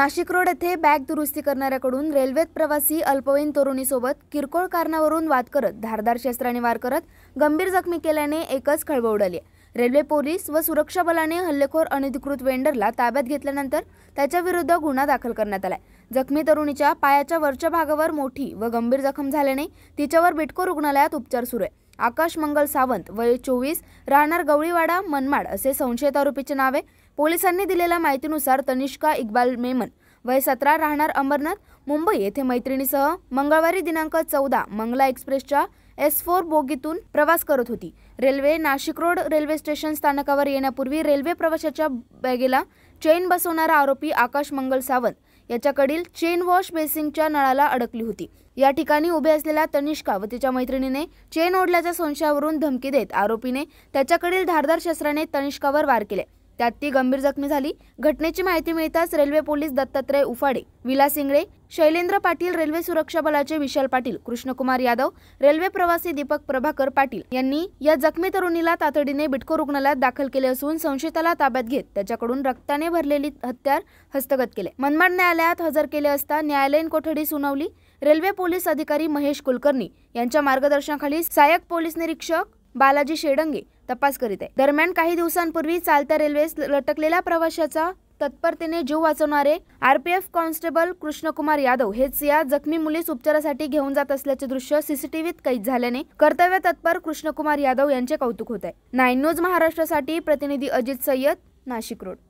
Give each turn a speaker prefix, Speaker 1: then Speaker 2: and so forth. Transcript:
Speaker 1: Nashik road येथे bag दुरुस्ती करणाऱ्याकडून रेल्वेत प्रवासी अल्पवयीन तरुणीसोबत किरकोळ कारणावरून वाद करत धारदार शस्त्राने वार करत गंभीर जखमी केल्याने एकच खळबळ उडाली रेल्वे पोलीस व सुरक्षा बलाने हल्लेखोर अनधिकृत वेंडरला ताब्यात घेतल्यानंतर त्याच्याविरुद्ध गुन्हा दाखल करण्यात आलाय जखमी तरुणीच्या पायाच्या वरच्या भागावर मोठी व गंभीर जखम झाल्याने तिच्यावर बिटको रुग्णालयात उपचार सुरू आहे आकाश मंगल सावंत वय चोवीस राहणार गवळीवाडा मनमाड असे संशयित आरोपीचे नावे पोलिसांनी दिलेल्या माहितीनुसार तनिष्का इक्बाल मेमन वय सतरा राहणार अंबरनाथ मुंबई येथे मैत्रिणीसह मंगळवारी दिनांक चौदा मंगला एक्सप्रेसच्या एस फोर बोगीतून प्रवास करत होती railway Nashik road railway station स्थानकावर येण्यापूर्वी रेल्वे प्रवाशाच्या बॅगेला चेन बसवणारा आरोपी आकाश मंगल सावंत याच्याकडील चेन वॉश बेसिंगच्या नळाला अडकली होती या ठिकाणी उभे असलेल्या तनिष्का व तिच्या मैत्रिणीने चेन ओढल्याच्या संशयावरून धमकी देत आरोपीने त्याच्याकडील धारदार शस्त्राने तनिष्कावर वार केले त्यात ती गंभीर जखमी झाली घटनेची माहिती मिळताच railway police Dattatray Uphade Vilas Ingle Shailendra Patil railway सुरक्षा बलाचे विशाल पाटील कृष्णकुमार यादव रेल्वे प्रवासी दीपक प्रभाकर पाटील यांनी या जखमी तरुणीला तातडीने बिटको रुग्णालयात दाखल केले असून संशयिताला ताब्यात घेत त्याच्याकडून रक्ताने भरलेली हत्यार हस्तगत केले मनमाड न्यायालयात हजर केले असता न्यायालयीन कोठडी सुनावली रेल्वे पोलीस अधिकारी महेश कुलकर्णी यांच्या मार्गदर्शनाखाली सहाय्यक पोलीस निरीक्षक बालाजी शेडंगे तपास करीत आहे दरम्यान काही दिवसांपूर्वी चालत्या रेल्वेस लटकलेल्या प्रवाशाचा तत्परतेने जीव वाचवणारे आरपीएफ कॉन्स्टेबल कृष्णकुमार यादव हेच या जखमी मुलीस उपचारासाठी घेऊन जात असल्याचे दृश्य सीसीटीव्हीत कैद झाल्याने कर्तव्य तत्पर कृष्णकुमार यादव यांचे कौतुक होत आहे नाईन न्यूज महाराष्ट्रासाठी प्रतिनिधी अजित सय्यद नाशिक रोड